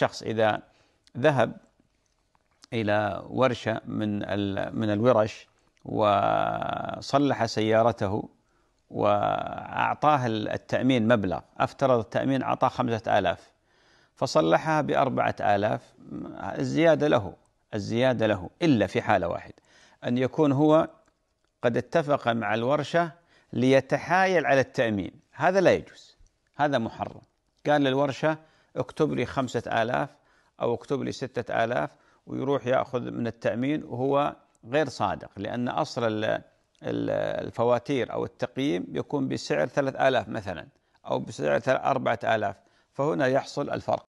شخص إذا ذهب إلى ورشة من من الورش وصلح سيارته وأعطاه التأمين مبلغ أفترض التأمين أعطاه خمسة آلاف فصلحها بأربعة آلاف الزيادة له الزيادة له إلا في حالة واحدة أن يكون هو قد اتفق مع الورشة ليتحايل على التأمين هذا لا يجوز هذا محرم قال للورشة اكتب لي خمسة آلاف أو اكتب لي ستة آلاف ويروح يأخذ من التأمين وهو غير صادق لأن أصل الفواتير أو التقييم يكون بسعر ثلاث آلاف مثلا أو بسعر أربعة آلاف فهنا يحصل الفرق